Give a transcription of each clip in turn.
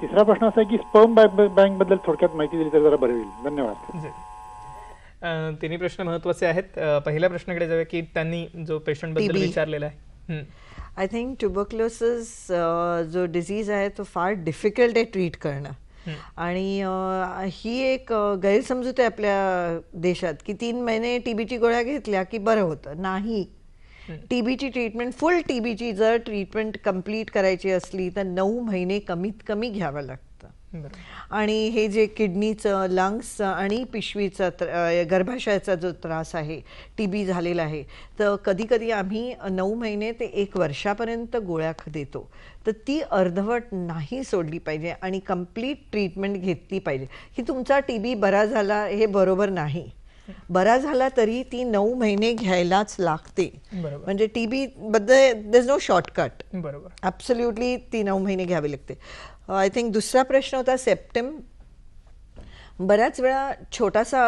तिसरा प्रश्न असा आहे की स्पर्म बँक बद्दल थोडक्यात माहिती दिली तर जरा बरं होईल धन्यवाद तिन्ही प्रश्न महत्वाचे आहेत पहिल्या प्रश्नाकडे जाऊया की त्यांनी जो पेशंट बद्दल विचारलेला आहे आय थिंक ट्युबरक्लोसिस जो डिझीज आहे तो फार डिफिकल्ट आहे ट्रीट करणं आणि ही एक गैरसमजूत आहे आपल्या देशात की तीन महिने टीबीची गोळ्या घेतल्या की बरं होतं नाही टीबीची ट्रीटमेंट फुल टीबीची जर ट्रीटमेंट कंप्लीट करायची असली तर नऊ महिने कमीत कमी घ्यावं लागतं आणि हे जे किडनीचं लंग्सचं आणि पिशवीचा गर्भाशयाचा जो त्रास आहे टी बी झालेला आहे तर कधी कधी आम्ही नऊ महिने ते एक वर्षापर्यंत गोळ्या देतो तर ती अर्धवट नाही सोडली पाहिजे आणि कंप्लीट ट्रीटमेंट घेतली पाहिजे की तुमचा टीबी बरा झाला हे बरोबर नाही बरा झाला तरी ती नऊ महिने घ्यायलाच लागते म्हणजे टी बी बद्दल इज नो शॉर्टकट बरोबर ती नऊ महिने घ्यावी लागते आय uh, थिंक दुसरा प्रश्न होता सेप्टेम बऱ्याच वेळा छोटासा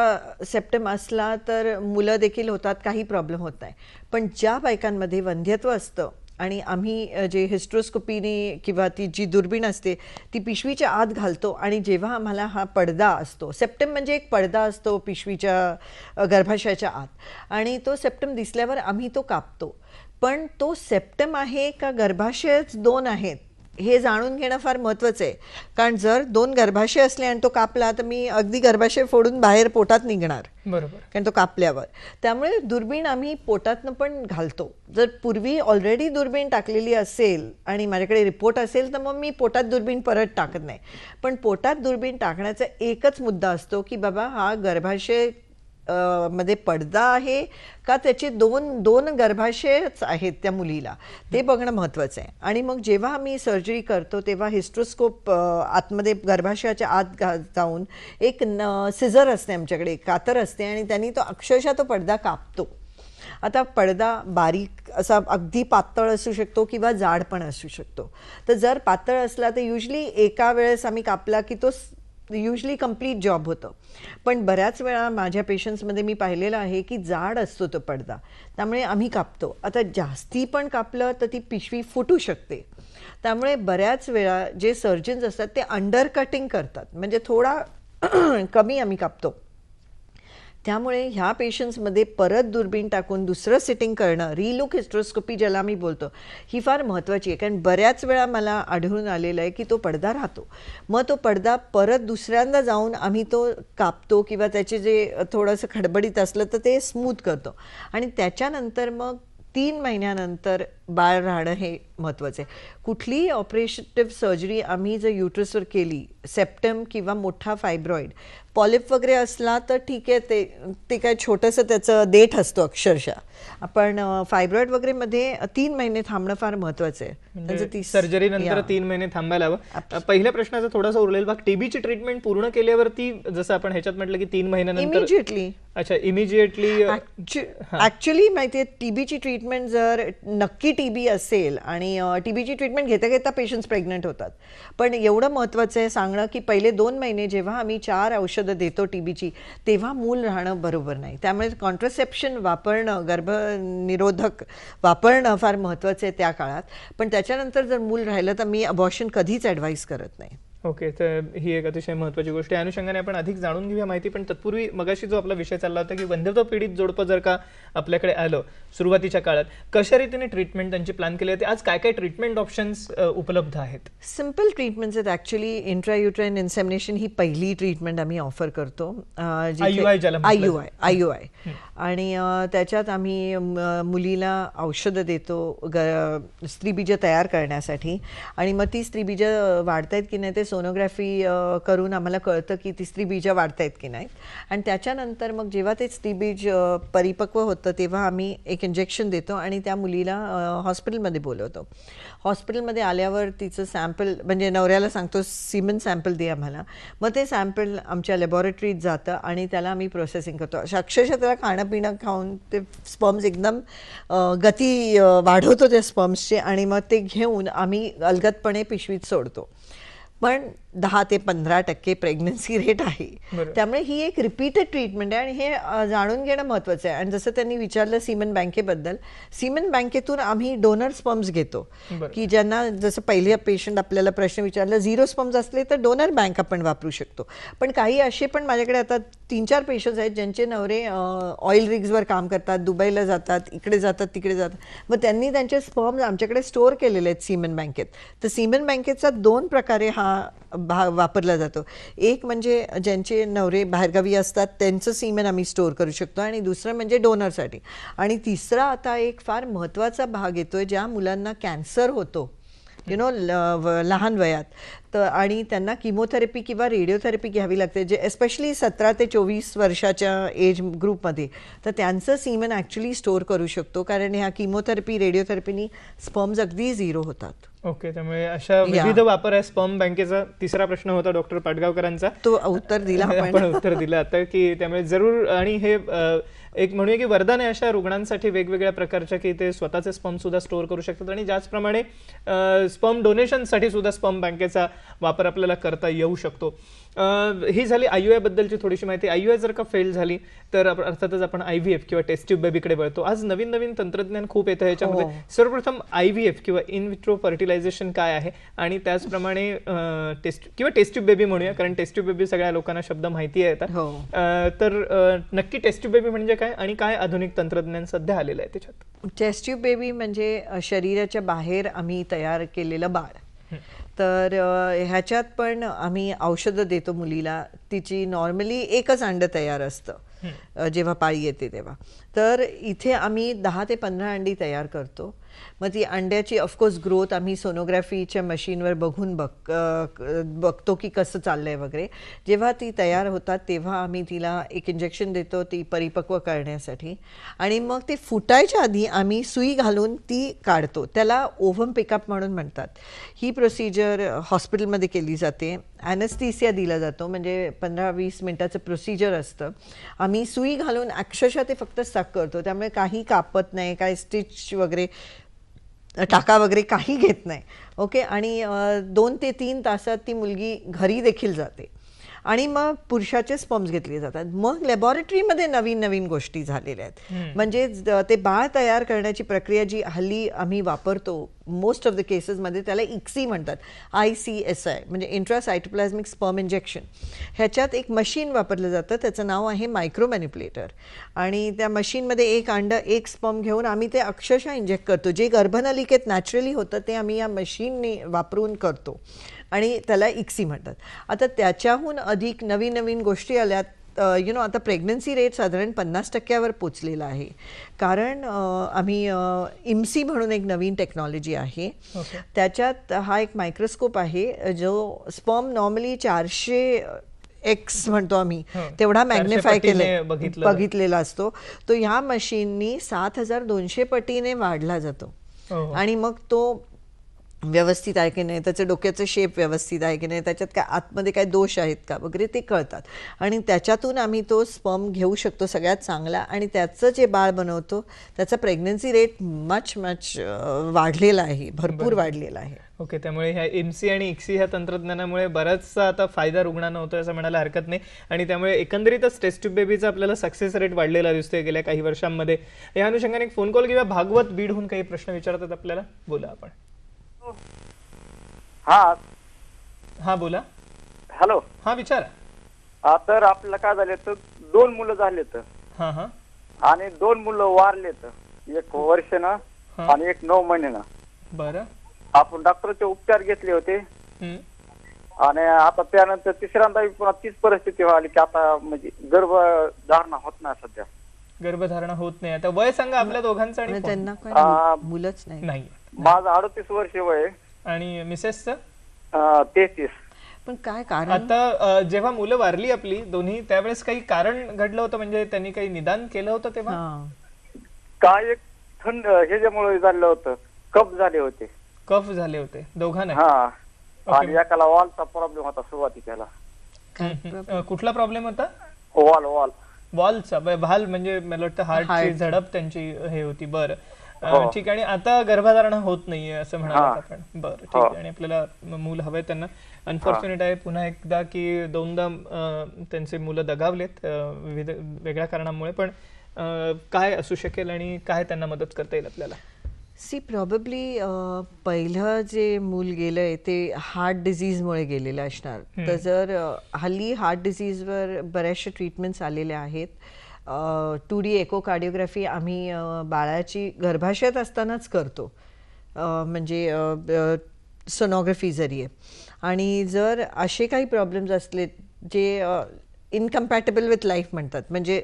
सेप्टेम असला तर मुलं देखील होतात काही प्रॉब्लेम होत नाही पण ज्या बायकांमध्ये वंध्यत्व असतं आणि आम्ही जे हिस्ट्रोस्कोपीने किंवा ती जी दुर्बीण असते ती पिशवीच्या आत घालतो आणि जेव्हा आम्हाला हा पडदा असतो सेप्टम म्हणजे एक पडदा असतो पिशवीच्या गर्भाशयाच्या आत आणि तो सेप्टम दिसल्यावर आम्ही तो कापतो पण तो सेप्टम आहे का गर्भाशयच दोन आहेत हे जाणून घेणं फार महत्त्वाचं आहे कारण जर दोन गर्भाशय असले आणि तो कापला तर मी अगदी गर्भाशय फोडून बाहेर पोटात निघणार बरोबर कारण तो कापल्यावर त्यामुळे दुर्बीण आम्ही पोटातनं पण घालतो जर पूर्वी ऑलरेडी दुर्बीण टाकलेली असेल आणि माझ्याकडे रिपोर्ट असेल तर मग मी पोटात दुर्बीण परत टाकत नाही पण पोटात दुर्बीण टाकण्याचा एकच मुद्दा असतो की बाबा हा गर्भाशय मध्ये पडदा आहे का त्याचे दोन दोन गर्भाशयच आहेत त्या मुलीला ते बघणं महत्त्वाचं आहे आणि मग जेव्हा आम्ही सर्जरी करतो तेव्हा हिस्ट्रोस्कोप आतमध्ये गर्भाशयाच्या आत जाऊन एक न सिझर असते आमच्याकडे कातर असते आणि त्यांनी तो अक्षरशः तो पडदा कापतो आता पडदा बारीक असा अगदी पातळ असू शकतो किंवा जाड पण असू शकतो तर जर पातळ असला तर युजली एका वेळेस आम्ही कापला की तो युजली कम्प्लीट जॉब होतं पण बऱ्याच वेळा माझ्या पेशंट्समध्ये मी पाहिलेलं आहे की जाड असतो तो पडदा त्यामुळे आम्ही कापतो आता जास्ती पण कापलं तर ती पिशवी फुटू शकते त्यामुळे बऱ्याच वेळा जे सर्जन्स असतात ते अंडर कटिंग करतात म्हणजे थोडा कमी आम्ही कापतो त्यामुळे ह्या पेशंट्समध्ये परत दुर्बीण टाकून दुसरं सिटिंग करणं रिलुक हिस्ट्रोस्कोपी ज्याला आम्ही बोलतो ही फार महत्त्वाची आहे कारण बऱ्याच वेळा मला आढळून आलेलं आहे की तो पडदा राहतो मग तो पडदा परत दुसऱ्यांदा जाऊन आम्ही तो कापतो किंवा त्याचे जे थोडंसं खडबडीत असलं तर ते स्मूथ करतो आणि त्याच्यानंतर मग तीन महिन्यानंतर बाळ राहणं हे महत्त्वाचं आहे कुठलीही ऑपरेशन सर्जरी आम्ही जर युट्रसवर केली सेप्टम किंवा मोठा फायब्रॉइड पॉलिप वगैरे असला तर ठीक आहे ते ते काय छोटंसं त्याचं देठ असतो अक्षरशः पण वगैरे मध्ये तीन महिने थांबणं फार महत्वाचं आहे म्हणजे म्हणजे ती सर्जरी नंतर तीन महिने थांबायला हवं पहिल्या प्रश्नाचा थोडासा उरलेल भाग टीबीची ट्रीटमेंट पूर्ण केल्यावरती जसं आपण ह्याच्यात म्हटलं की तीन महिन्यानंतर इमिजिएटली अच्छा इमिजिएटली ऍक्च्युली माहितीये टीबीची ट्रीटमेंट जर नक्की टीबी असेल आणि टी बीची ट्रीटमेंट घेता घेता पेशंट्स प्रेग्नंट होतात पण एवढं महत्त्वाचं आहे सांगणं की पहिले दोन महिने जेव्हा आम्ही चार औषधं देतो टी बीची तेव्हा मूल राहणं बरोबर नाही त्यामुळे कॉन्ट्रसेप्शन वापरणं गर्भनिरोधक वापरणं फार महत्त्वाचं आहे त्या काळात पण त्याच्यानंतर जर मूल राहिलं तर मी अबॉर्शन कधीच ॲडवाईस करत नाही ओके तर ही एक अतिशय महत्वाची गोष्ट आहे अनुषंगाने आपण अधिक जाणून घेऊया माहिती पण तत्पूर्वी मगाशी जो आपला विषय चालला होता की बंधुत्व पीडित जोडपं जर का आपल्याकडे आलं सुरुवातीच्या काळात कशा रीतीने ट्रीटमेंट त्यांची प्लॅन केली होती आज काय काय ट्रीटमेंट ऑप्शन्स उपलब्ध आहेत सिम्पल ट्रीटमेंट आहेत ऍक्च्युली इंट्रायुट्राईन इन्सेमिनेशन ही पहिली ट्रीटमेंट आम्ही ऑफर करतो आय यू आय आणि त्याच्यात आम्ही मुलीला औषधं देतो स्त्रीबीज तयार करण्यासाठी आणि मग ती स्त्रीबीज वाढत की नाही ते सोनोग्राफी करून आम्हाला कळतं की ती स्त्री वाढत आहेत की नाहीत आणि त्याच्यानंतर मग जेव्हा ते स्त्री बीज परिपक्व होतं तेव्हा आम्ही एक इंजेक्शन देतो आणि त्या मुलीला हॉस्पिटलमध्ये बोलवतो हॉस्पिटलमध्ये आल्यावर तिचं सॅम्पल म्हणजे नवऱ्याला सांगतो सिमन सॅम्पल दे आम्हाला मग ते सॅम्पल आमच्या लॅबॉरेटरीत जातं आणि त्याला आम्ही प्रोसेसिंग करतो अक्षरशः त्याला खाणं पिणं खाऊन ते स्पर्म्स एकदम गती वाढवतो त्या स्पर्म्सचे आणि मग ते घेऊन आम्ही अलगतपणे पिशवीत सोडतो पण दहा ते पंधरा टक्के प्रेग्नन्सी रेट आहे त्यामुळे ही एक रिपीटेड ट्रीटमेंट आहे आणि हे जाणून घेणं महत्वाचं आहे आणि जसं त्यांनी विचारलं सीमन बँकेबद्दल सीमन बँकेतून आम्ही डोनर स्पम्स घेतो की ज्यांना जसं पहिले पेशंट आपल्याला प्रश्न विचारला झिरो स्पम्स असले तर डोनर बँक आपण वापरू शकतो पण काही असे पण माझ्याकडे आता तीन चार पेशंट्स आहेत ज्यांचे नवरे ऑइल रिग्सवर काम करतात दुबईला जातात इकडे जातात तिकडे जातात मग त्यांनी त्यांचे स्पर्म्स आमच्याकडे स्टोअर केलेले आहेत सीमन बँकेत तर सीमन बँकेचा दोन प्रकारे हा हा वापरला जातो एक म्हणजे ज्यांचे नवरे बाहेरगावी असतात त्यांचं सीमेन आम्ही स्टोअर करू शकतो आणि दुसरं म्हणजे डोनरसाठी आणि तिसरा आता एक फार महत्त्वाचा भाग येतो आहे ज्या मुलांना कॅन्सर होतो यु नो लहान वयात तर आणि त्यांना किमोथेरपी किंवा रेडिओथेरपी घ्यावी लागते जे एस्पेशली सतरा ते चोवीस वर्षाच्या एज ग्रुपमध्ये तर त्यांचं सीमन ॲक्च्युली स्टोअर करू शकतो कारण ह्या किमोथेरपी रेडिओथेरपीनी स्पर्म्स अगदी झिरो होतात ओके त्यामुळे अशा विविध वापर आहे स्पर्म बँकेचा तिसरा प्रश्न होता डॉक्टर पाटगावकरांचा तो उत्तर दिला आपण उत्तर दिलं आता की त्यामुळे जरूर आणि हे एक म्हणूया की वरदान आहे अशा रुग्णांसाठी वेगवेगळ्या प्रकारच्या की ते स्वतःचे स्पम सुद्धा स्टोअर करू शकतात आणि ज्याचप्रमाणे स्पम डोनेशनसाठी सुद्धा स्पम बँकेचा वापर आपल्याला करता येऊ शकतो ही झाली आय बद्दलची थोडीशी माहिती आय जर का फेल झाली तर अर्थातच आपण आय व्ही एफ किंवा टेस्ट ट्यूब बेबीकडे वळतो आज नवीन नवीन तंत्रज्ञान खूप येतं याच्यामध्ये हो. सर्वप्रथम आय व्ही एफ किंवा इन विट्रो फर्टिलायझेशन काय आहे आणि त्याचप्रमाणे टेस्ट किंवा टेस्ट ट्यूब बेबी म्हणूया कारण टेस्ट ट्यूब बेबी सगळ्या लोकांना शब्द माहिती आहे हो. तर नक्की टेस्ट ट्यूब बेबी म्हणजे काय आणि काय आधुनिक तंत्रज्ञान सध्या आलेलं आहे त्याच्यात टेस्ट ट्यूब बेबी म्हणजे शरीराच्या बाहेर आम्ही तयार केलेलं बाळ तर ह्याच्यात पण आम्ही औषधं देतो मुलीला तिची नॉर्मली एकच अंड़ तयार असतं जेव्हा पाळी येते तेव्हा तर इथे आम्ही दहा ते पंधरा अंडी तयार करतो मग ती अंड्याची ऑफकोर्स ग्रोथ आम्ही सोनोग्राफीच्या मशीनवर बघून बघ बघतो की कसं आहे वगैरे जेव्हा ती तयार होतात तेव्हा आम्ही तिला एक इंजेक्शन देतो ती परिपक्व करण्यासाठी आणि मग ते फुटायच्या आधी आम्ही सुई घालून ती काढतो त्याला ओव्हम पिकअप म्हणून म्हणतात ही प्रोसिजर हॉस्पिटलमध्ये केली जाते ॲनस्थिसिया दिला जातो म्हणजे पंधरा वीस मिनटाचं प्रोसिजर असतं आम्ही सुई घालून अक्षरशः ते फक्त सक करतो त्यामुळे काही कापत नाही काही स्टिच वगैरे टाका वगैरे काही घेत नाही ओके आणि दोन ते तीन तासात ती मुलगी घरी देखील जाते आणि मग पुरुषाचे स्पॉम्स घेतले जातात मग लॅबॉरेटरीमध्ये नवीन नवीन गोष्टी झालेल्या आहेत म्हणजे ते बाळ तयार करण्याची प्रक्रिया जी हल्ली आम्ही वापरतो मोस्ट ऑफ द केसेसमध्ये त्याला इक्सी म्हणतात आय सी एस आय म्हणजे इंट्रा स्पर्म इंजेक्शन ह्याच्यात एक मशीन वापरलं जातं त्याचं नाव आहे मायक्रो आणि त्या मशीनमध्ये एक अंड एक स्पर्म घेऊन आम्ही ते अक्षरशः इंजेक्ट करतो जे गर्भनलिकेत नॅचरली होतं ते आम्ही या मशीनने वापरून करतो आणि त्याला इक्सी म्हणतात आता त्याच्याहून अधिक नवीन नवीन गोष्टी आल्यात यु नो आता प्रेग्नन्सी रेट साधारण पन्नास टक्क्यावर पोचलेला आहे कारण आम्ही इम्सी म्हणून एक नवीन टेक्नॉलॉजी आहे त्याच्यात हा एक मायक्रोस्कोप आहे जो स्पर्म नॉर्मली चारशे एक्स म्हणतो आम्ही तेवढा मॅग्निफाय केले बघितलेला असतो तो ह्या मशीननी सात हजार दोनशे पटीने वाढला जातो हो, हो. आणि मग तो व्यवस्थित आहे की नाही त्याचे डोक्याचं शेप व्यवस्थित आहे की नाही त्याच्यात काय आतमध्ये काय दोष आहेत का वगैरे ते कळतात आणि त्याच्यातून आम्ही तो स्पर्म घेऊ शकतो सगळ्यात चांगला आणि त्याचं जे बाळ बनवतो त्याचा प्रेग्नन्सी रेट मच मच वाढलेला आहे भरपूर वाढलेला आहे ओके त्यामुळे ह्या एम सी आणि इक्सी ह्या तंत्रज्ञानामुळे बराचसा आता फायदा रुग्णांना होतोय असं म्हणायला हरकत नाही आणि त्यामुळे एकंदरीतच ट्यूब बेबीचा आपल्याला सक्सेस रेट वाढलेला दिसतोय गेल्या काही वर्षांमध्ये या अनुषंगाने एक फोन कॉल किंवा भागवत बीडहून काही प्रश्न विचारतात आपल्याला बोला आपण हा हा बोला हॅलो हा विचार तर आपल्याला काय झाले तर दोन मुलं झालेत तर आणि दोन मुलं वारलेत एक वर्ष ना आणि एक नऊ ना बर आपण डॉक्टरचे उपचार घेतले होते आणि आता त्यानंतर तिसऱ्यांदा पुन्हा तीच परिस्थिती व्हायली की आता म्हणजे गर्भधारणा होत नाही सध्या गर्भधारणा होत नाही आता वय सांगा आपल्या दोघांचं त्यांना मुलंच नाही माझं अडतीस वर्ष वय आणि मिसेस तेहतीस पण काय कारण आता जेव्हा मुलं वारली आपली दोन्ही त्यावेळेस काही कारण घडलं होतं म्हणजे त्यांनी काही निदान केलं होतं तेव्हा काय एक थंड ह्याच्यामुळे झालं होतं कफ झाले होते कफ झाले होते दोघांना आणि वॉलचा प्रॉब्लेम होता सुरुवातीला कुठला प्रॉब्लेम होता वॉल वॉल वॉलचा भाल म्हणजे मला वाटतं हार्ट झडप त्यांची हे होती बरं हो. ठीक आणि आता गर्भधारणा होत नाहीये असं म्हणाल आपण बरं ठीक आहे आणि आपल्याला मूल हवंय त्यांना अनफॉर्च्युनेट आहे पुन्हा एकदा की दोनदा त्यांचे मुलं दगावलेत विविध वेगळ्या कारणांमुळे पण काय असू शकेल आणि काय त्यांना मदत करता येईल आपल्याला सी प्रॉबली पहिलं जे मूल गेलंय ते हार्ट डिझीजमुळे गेलेलं असणार तर जर हल्ली हार्ट डिझीजवर बऱ्याचशा ट्रीटमेंट्स आलेल्या आहेत टू डी कार्डिओग्राफी आम्ही बाळाची गर्भाशयात असतानाच करतो म्हणजे सोनोग्राफी जरी आहे आणि जर असे काही प्रॉब्लेम्स असले जे इनकम्पॅटेबल विथ लाईफ म्हणतात म्हणजे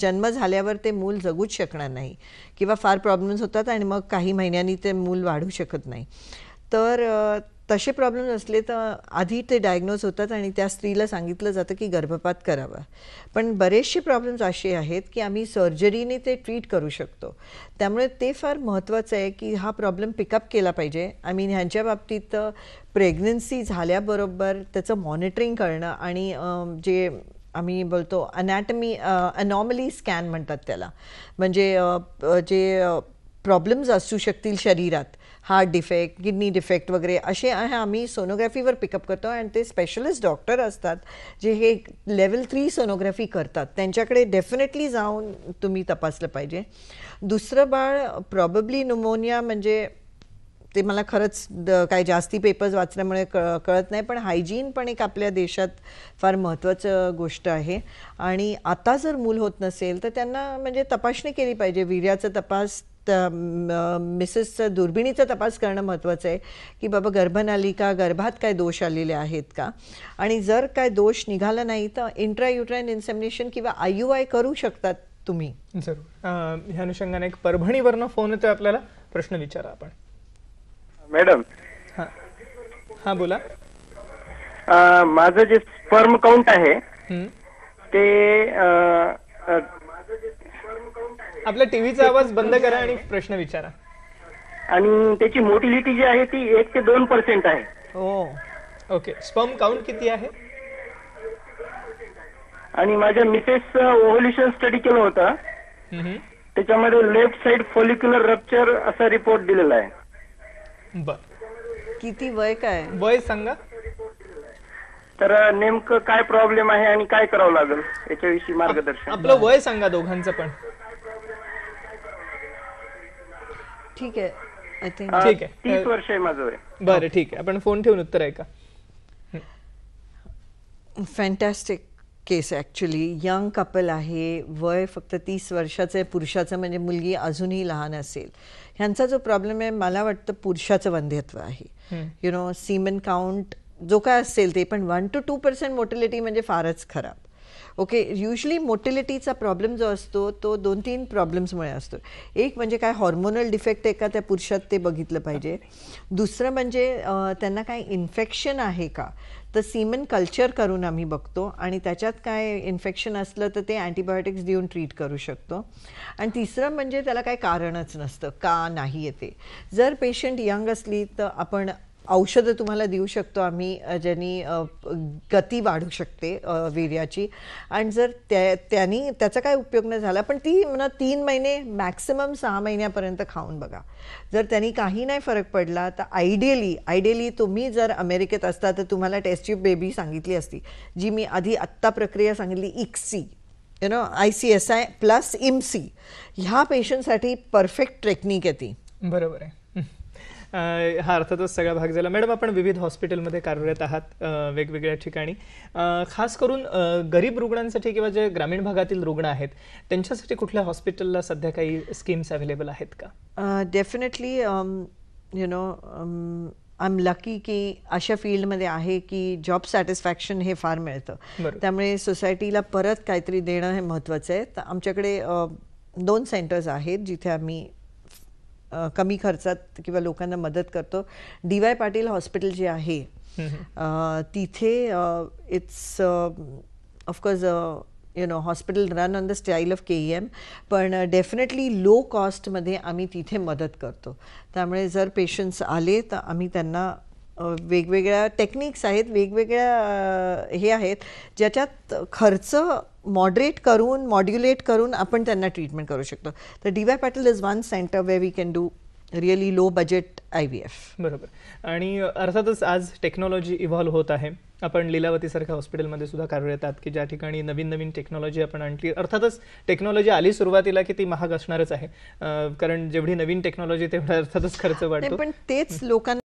जन्म झाल्यावर ते मूल जगूच शकणार नाही किंवा फार प्रॉब्लेम्स होतात आणि मग काही महिन्यांनी ते मूल वाढू शकत नाही तर तसे प्रॉब्लेम असले तर आधी ते डायग्नोज होतात आणि त्या स्त्रीला सांगितलं जातं की गर्भपात करावा पण बरेचसे प्रॉब्लेम्स असे आहेत की आम्ही सर्जरीने ते ट्रीट करू शकतो त्यामुळे ते फार महत्त्वाचं आहे की हा प्रॉब्लेम पिकअप केला पाहिजे आय मीन ह्यांच्या बाबतीत प्रेग्नन्सी झाल्याबरोबर त्याचं मॉनिटरिंग करणं आणि जे आम्ही बोलतो अनॅटमी अनॉमली स्कॅन म्हणतात त्याला म्हणजे जे प्रॉब्लेम्स असू शकतील शरीरात हार्ट डिफेक्ट किडनी डिफेक्ट वगैरे असे आम्ही सोनोग्राफीवर पिकअप करतो आणि ते स्पेशलिस्ट डॉक्टर असतात जे हे लेवल थ्री सोनोग्राफी करतात त्यांच्याकडे डेफिनेटली जाऊन तुम्ही तपासलं पाहिजे दुसरं बाळ प्रॉबेबली न्युमोनिया म्हणजे ते मला खरंच काय जास्ती पेपर्स वाचल्यामुळे क कळत नाही पण हायजीन पण एक आपल्या देशात फार महत्त्वाचं गोष्ट आहे आणि आता जर मूल होत नसेल तर त्यांना म्हणजे तपासणी केली पाहिजे वीर्याचं तपास मिसेस दुर्बिणीचा तपास करणं महत्त्वाचं आहे की बाबा गर्भनालिका गर्भात काय दोष आलेले आहेत का आणि जर काय दोष निघाला नाही तर इंट्रा इन्सेमिनेशन किंवा आय यू आय करू शकतात तुम्ही जरूर ह्या अनुषंगाने एक परभणीवरनं फोन येतोय आपल्याला प्रश्न विचारा आपण मॅडम हां हां बोला माझं जे स्पर्म काउंट आहे ते आपल्या टीव्हीचा आवाज बंद करा आणि प्रश्न विचारा आणि त्याची मोटिलिटी जी आहे ती एक ते दोन पर्सेंट आहे हो. ओके स्पर्म काउंट किती आहे आणि माझ्या मिसेस ओव्होल्युशन स्टडी केलं होतं त्याच्यामध्ये लेफ्ट साइड फॉलिक्युलर रप्चर असा रिपोर्ट दिलेला आहे बर किती वय काय वय सांगा तर नेमकं काय प्रॉब्लेम आहे आणि काय करावं लागेल याच्याविषयी मार्गदर्शन आपलं वय सांगा दोघांचं पण ठीक आहे आय थिंक ठीक आहे तीस वर्ष आहे माझं बरं ठीक आहे आपण फोन ठेवून उत्तर ऐका fantastic case actually young couple आहे वय फक्त तीस वर्षाचं आहे पुरुषाचं म्हणजे मुलगी अजूनही लहान असेल ह्यांचा जो प्रॉब्लेम आहे मला वाटतं पुरुषाचं वंध्यत्व आहे यु नो सीमन काउंट जो काय असेल ते पण one to two percent motility म्हणजे फारच खराब ओके युजली मोटिलिटीचा प्रॉब्लेम जो असतो तो दोन तीन प्रॉब्लेम्समुळे असतो एक म्हणजे काय हॉर्मोनल डिफेक्ट आहे का त्या पुरुषात ते बघितलं पाहिजे दुसरं म्हणजे त्यांना काय इन्फेक्शन आहे का तर सीमन कल्चर करून आम्ही बघतो आणि त्याच्यात काय इन्फेक्शन असलं तर ते अँटीबायोटिक्स देऊन ट्रीट करू शकतो आणि तिसरं म्हणजे त्याला काय कारणच नसतं का नाही येते जर पेशंट यंग असली तर आपण औषधं तुम्हाला देऊ शकतो आम्ही ज्यांनी गती वाढू शकते वीर्याची आणि जर त्या त्यांनी त्याचा काय उपयोग नाही झाला पण ती म्हणा तीन महिने मॅक्सिमम सहा महिन्यापर्यंत खाऊन बघा जर त्यांनी काही नाही फरक पडला तर आयडियली आयडियली तुम्ही जर अमेरिकेत असता तर तुम्हाला टेस्ट्यूब बेबी सांगितली असती जी मी आधी आत्ता प्रक्रिया सांगितली ICSI you know I C S I plus C ह्या पेशंटसाठी परफेक्ट टेक्निक आहे ती बरोबर आहे हा अर्थातच सगळा भाग झाला मॅडम आपण विविध हॉस्पिटलमध्ये कार्यरत आहात वेगवेगळ्या ठिकाणी खास करून गरीब रुग्णांसाठी किंवा जे ग्रामीण भागातील रुग्ण आहेत त्यांच्यासाठी कुठल्या हॉस्पिटलला सध्या काही स्कीम्स अवेलेबल आहेत का definitely you know I am lucky की अशा फील्डमध्ये आहे की जॉब सॅटिस्फॅक्शन हे फार मिळतं त्यामुळे सोसायटीला परत काहीतरी देणं हे महत्त्वाचं आहे तर आमच्याकडे दोन सेंटर्स आहेत जिथे आम्ही कमी खर्चात किंवा लोकांना मदत करतो डी वाय पाटील हॉस्पिटल जे आहे तिथे it's of course you know hospital run on the style of K E M पण डेफिनेटली लो कॉस्टमध्ये आम्ही तिथे मदत करतो त्यामुळे जर पेशंट्स आले तर आम्ही त्यांना वेगवेगळ्या टेक्निक्स आहेत वेगवेगळ्या हे आहेत ज्याच्यात खर्च मॉडरेट करून मॉड्युलेट करून आपण त्यांना ट्रीटमेंट करू शकतो तर D Y Patil is one centre where we can do really low budget I V F बरोबर आणि अर्थातच आज टेक्नॉलॉजी इव्हॉल्व्ह होत आहे आपण लीलावतीसारख्या हॉस्पिटलमध्ये सुद्धा कार्यरत आहात की ज्या ठिकाणी नवीन नवीन टेक्नॉलॉजी आपण आणली अर्थातच टेक्नॉलॉजी आली सुरुवातीला की ती महाग असणारच आहे कारण जेवढी नवीन टेक्नॉलॉजी तेवढा अर्थातच खर्च वाढतो पण तेच लोकांना